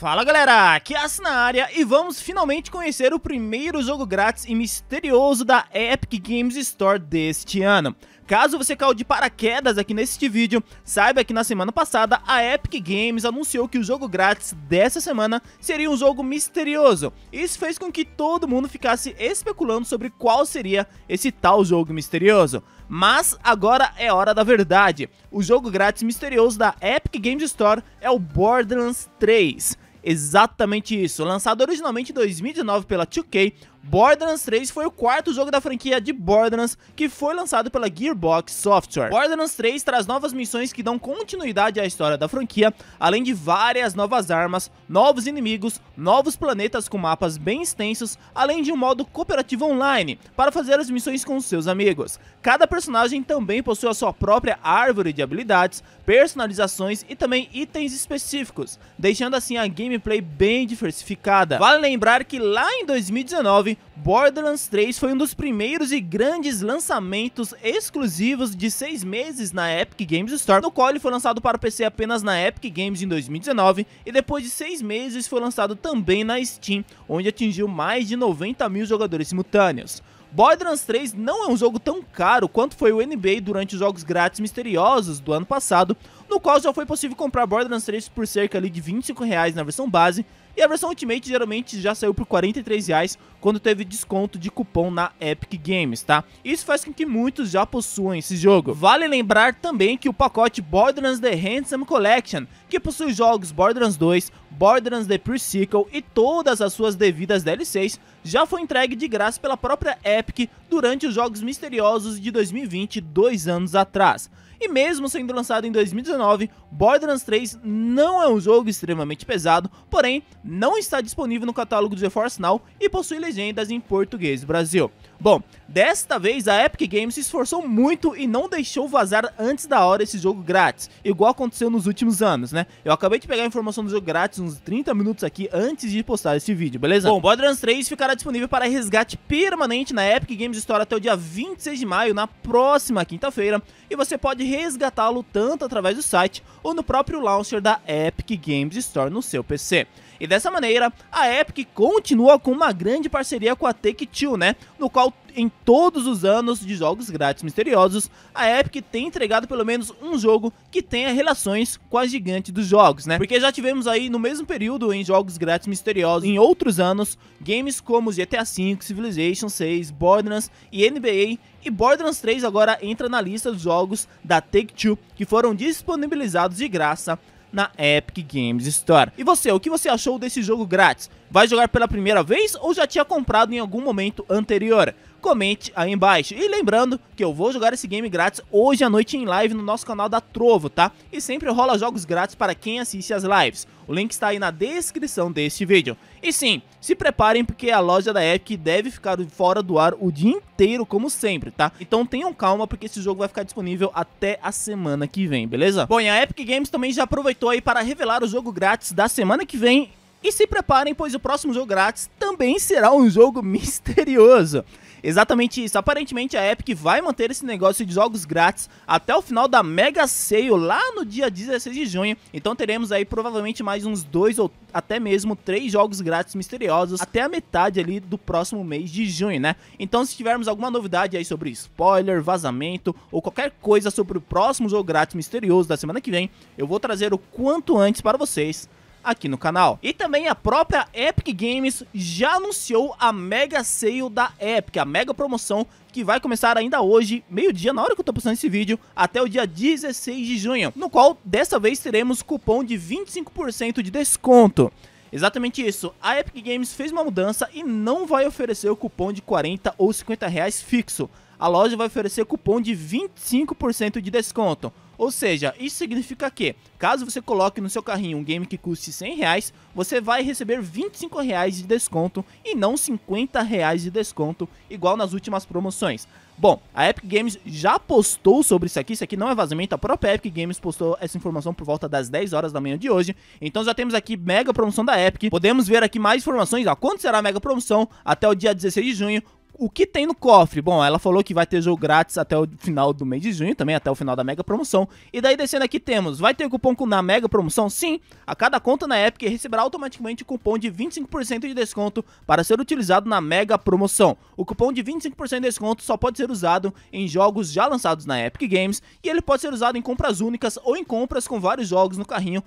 Fala galera, aqui é a na área e vamos finalmente conhecer o primeiro jogo grátis e misterioso da Epic Games Store deste ano. Caso você caiu de paraquedas aqui neste vídeo, saiba que na semana passada a Epic Games anunciou que o jogo grátis dessa semana seria um jogo misterioso. Isso fez com que todo mundo ficasse especulando sobre qual seria esse tal jogo misterioso. Mas agora é hora da verdade. O jogo grátis misterioso da Epic Games Store é o Borderlands 3. Exatamente isso. Lançado originalmente em 2019 pela 2K, Borderlands 3 foi o quarto jogo da franquia de Borderlands que foi lançado pela Gearbox Software. Borderlands 3 traz novas missões que dão continuidade à história da franquia, além de várias novas armas, novos inimigos, novos planetas com mapas bem extensos, além de um modo cooperativo online para fazer as missões com seus amigos. Cada personagem também possui a sua própria árvore de habilidades, personalizações e também itens específicos, deixando assim a gameplay bem diversificada. Vale lembrar que lá em 2019 2019, Borderlands 3 foi um dos primeiros e grandes lançamentos exclusivos de seis meses na Epic Games Store, no qual ele foi lançado para o PC apenas na Epic Games em 2019 e depois de seis meses foi lançado também na Steam, onde atingiu mais de 90 mil jogadores simultâneos. Borderlands 3 não é um jogo tão caro quanto foi o NBA durante os jogos grátis misteriosos do ano passado, no qual já foi possível comprar Borderlands 3 por cerca ali de 25 reais na versão base e a versão Ultimate geralmente já saiu por R$ reais quando teve desconto de cupom na Epic Games, tá? Isso faz com que muitos já possuam esse jogo. Vale lembrar também que o pacote Borderlands The Handsome Collection, que possui os jogos Borderlands 2, Borderlands The Pre-Sequel e todas as suas devidas DLCs, já foi entregue de graça pela própria Epic durante os Jogos Misteriosos de 2020, dois anos atrás. E mesmo sendo lançado em 2019, Borderlands 3 não é um jogo extremamente pesado, porém não está disponível no catálogo do GeForce Now e possui legendas em português do Brasil. Bom, Desta vez, a Epic Games se esforçou muito e não deixou vazar antes da hora esse jogo grátis, igual aconteceu nos últimos anos, né? Eu acabei de pegar a informação do jogo grátis uns 30 minutos aqui antes de postar esse vídeo, beleza? Bom, Borderlands 3 ficará disponível para resgate permanente na Epic Games Store até o dia 26 de maio, na próxima quinta-feira, e você pode resgatá-lo tanto através do site ou no próprio launcher da Epic Games Store no seu PC. E dessa maneira, a Epic continua com uma grande parceria com a Take-Two, né? No qual em todos os anos de jogos grátis misteriosos, a Epic tem entregado pelo menos um jogo que tenha relações com a gigante dos jogos, né? Porque já tivemos aí no mesmo período em jogos grátis misteriosos em outros anos, games como GTA V, Civilization 6, Borderlands e NBA e Borderlands 3 agora entra na lista dos jogos da Take-Two que foram disponibilizados de graça na Epic Games Store. E você, o que você achou desse jogo grátis? Vai jogar pela primeira vez ou já tinha comprado em algum momento anterior? Comente aí embaixo. E lembrando que eu vou jogar esse game grátis hoje à noite em live no nosso canal da Trovo, tá? E sempre rola jogos grátis para quem assiste as lives. O link está aí na descrição deste vídeo. E sim, se preparem porque a loja da Epic deve ficar fora do ar o dia inteiro, como sempre, tá? Então tenham calma porque esse jogo vai ficar disponível até a semana que vem, beleza? Bom, e a Epic Games também já aproveitou aí para revelar o jogo grátis da semana que vem e se preparem, pois o próximo jogo grátis também será um jogo misterioso. Exatamente isso. Aparentemente a Epic vai manter esse negócio de jogos grátis até o final da Mega Sale lá no dia 16 de junho. Então teremos aí provavelmente mais uns dois ou até mesmo três jogos grátis misteriosos até a metade ali do próximo mês de junho, né? Então se tivermos alguma novidade aí sobre spoiler, vazamento ou qualquer coisa sobre o próximo jogo grátis misterioso da semana que vem, eu vou trazer o quanto antes para vocês aqui no canal. E também a própria Epic Games já anunciou a Mega Sale da Epic, a mega promoção que vai começar ainda hoje, meio-dia, na hora que eu tô postando esse vídeo, até o dia 16 de junho, no qual dessa vez teremos cupom de 25% de desconto. Exatamente isso, a Epic Games fez uma mudança e não vai oferecer o cupom de 40 ou 50 reais fixo. A loja vai oferecer cupom de 25% de desconto ou seja, isso significa que, caso você coloque no seu carrinho um game que custe 100 reais, você vai receber 25 reais de desconto e não 50 reais de desconto, igual nas últimas promoções. Bom, a Epic Games já postou sobre isso aqui, isso aqui não é vazamento, a própria Epic Games postou essa informação por volta das 10 horas da manhã de hoje. Então já temos aqui mega promoção da Epic, podemos ver aqui mais informações, ó, quando será a mega promoção, até o dia 16 de junho, o que tem no cofre? Bom, ela falou que vai ter jogo grátis até o final do mês de junho, também até o final da mega promoção. E daí descendo aqui temos, vai ter cupom na mega promoção? Sim, a cada conta na Epic receberá automaticamente o cupom de 25% de desconto para ser utilizado na mega promoção. O cupom de 25% de desconto só pode ser usado em jogos já lançados na Epic Games e ele pode ser usado em compras únicas ou em compras com vários jogos no carrinho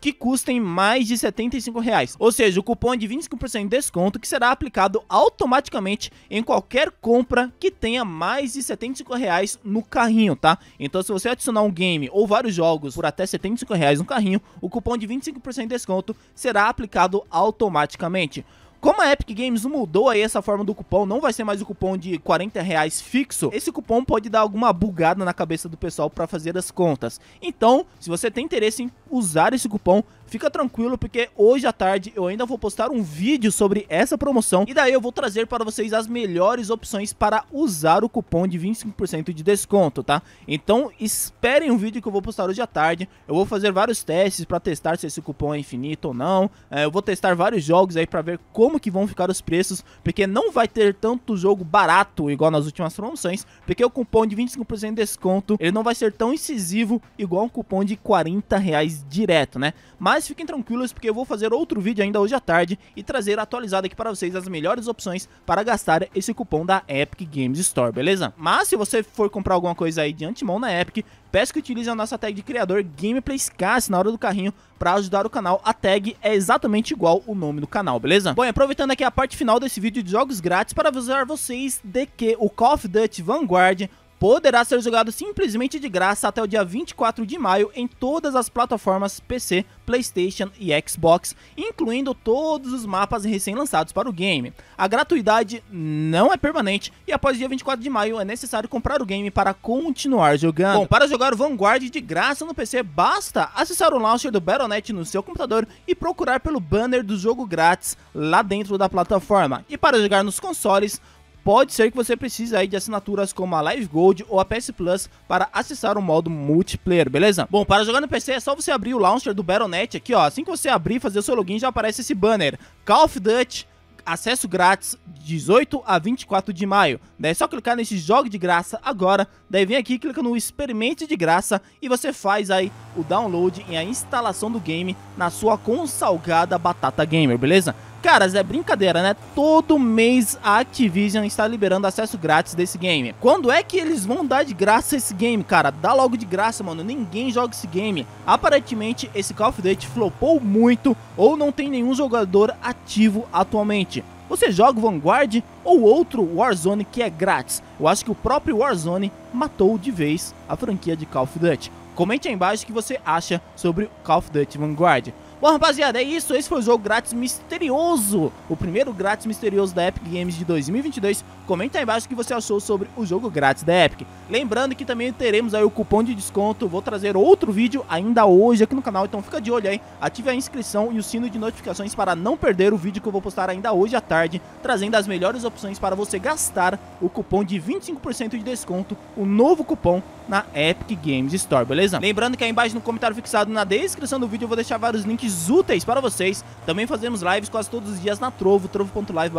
que custem mais de 75 reais. Ou seja, o cupom é de 25% de desconto que será aplicado automaticamente em qualquer compra que tenha mais de 75 reais no carrinho, tá? Então se você adicionar um game ou vários jogos por até 75 reais no carrinho, o cupom de 25% de desconto será aplicado automaticamente. Como a Epic Games mudou aí essa forma do cupom, não vai ser mais o cupom de 40 reais fixo, esse cupom pode dar alguma bugada na cabeça do pessoal para fazer as contas. Então, se você tem interesse em usar esse cupom, fica tranquilo, porque hoje à tarde eu ainda vou postar um vídeo sobre essa promoção e daí eu vou trazer para vocês as melhores opções para usar o cupom de 25% de desconto, tá? Então esperem um vídeo que eu vou postar hoje à tarde, eu vou fazer vários testes para testar se esse cupom é infinito ou não, é, eu vou testar vários jogos aí para ver como que vão ficar os preços, porque não vai ter tanto jogo barato igual nas últimas promoções, porque o cupom de 25% de desconto, ele não vai ser tão incisivo igual um cupom de 40 reais direto, né? Mas mas fiquem tranquilos porque eu vou fazer outro vídeo ainda hoje à tarde e trazer atualizado aqui para vocês as melhores opções para gastar esse cupom da Epic Games Store, beleza? Mas se você for comprar alguma coisa aí de antemão na Epic, peço que utilize a nossa tag de criador GameplaysCast na hora do carrinho para ajudar o canal. A tag é exatamente igual o nome do canal, beleza? Bom, aproveitando aqui a parte final desse vídeo de jogos grátis para avisar vocês de que o Call of Duty Vanguard poderá ser jogado simplesmente de graça até o dia 24 de maio em todas as plataformas PC, PlayStation e Xbox, incluindo todos os mapas recém-lançados para o game. A gratuidade não é permanente e após o dia 24 de maio é necessário comprar o game para continuar jogando. Bom, para jogar o Vanguard de graça no PC, basta acessar o launcher do Battle.net no seu computador e procurar pelo banner do jogo grátis lá dentro da plataforma. E para jogar nos consoles, pode ser que você precise aí de assinaturas como a Live Gold ou a PS Plus para acessar o modo multiplayer, beleza? Bom, para jogar no PC é só você abrir o launcher do Battle.net aqui, ó. Assim que você abrir e fazer o seu login, já aparece esse banner. Call of Duty acesso grátis 18 a 24 de maio. Daí é só clicar nesse jogo de graça agora, daí vem aqui, clica no experimente de graça e você faz aí o download e a instalação do game na sua consalgada batata gamer, beleza? Caras, é brincadeira, né? Todo mês a Activision está liberando acesso grátis desse game. Quando é que eles vão dar de graça esse game, cara? Dá logo de graça, mano. Ninguém joga esse game. Aparentemente, esse Call of Duty flopou muito ou não tem nenhum jogador ativo atualmente. Você joga o Vanguard ou outro Warzone que é grátis. Eu acho que o próprio Warzone matou de vez a franquia de Call of Duty. Comente aí embaixo o que você acha sobre Call of Duty Vanguard. Bom, rapaziada, é isso. Esse foi o jogo grátis misterioso. O primeiro grátis misterioso da Epic Games de 2022. Comenta aí embaixo o que você achou sobre o jogo grátis da Epic. Lembrando que também teremos aí o cupom de desconto. Vou trazer outro vídeo ainda hoje aqui no canal. Então fica de olho aí. Ative a inscrição e o sino de notificações para não perder o vídeo que eu vou postar ainda hoje à tarde. Trazendo as melhores opções para você gastar o cupom de 25% de desconto. O novo cupom na Epic Games Store, beleza? Lembrando que aí embaixo no comentário fixado na descrição do vídeo eu vou deixar vários links úteis para vocês. Também fazemos lives quase todos os dias na Trovo, trovo.live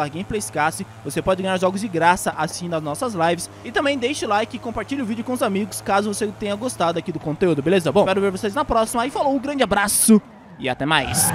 Você pode ganhar jogos de graça assim nas nossas lives. E também deixe like e compartilhe o vídeo com os amigos caso você tenha gostado aqui do conteúdo, beleza? Bom, espero ver vocês na próxima. E falou, um grande abraço e até mais.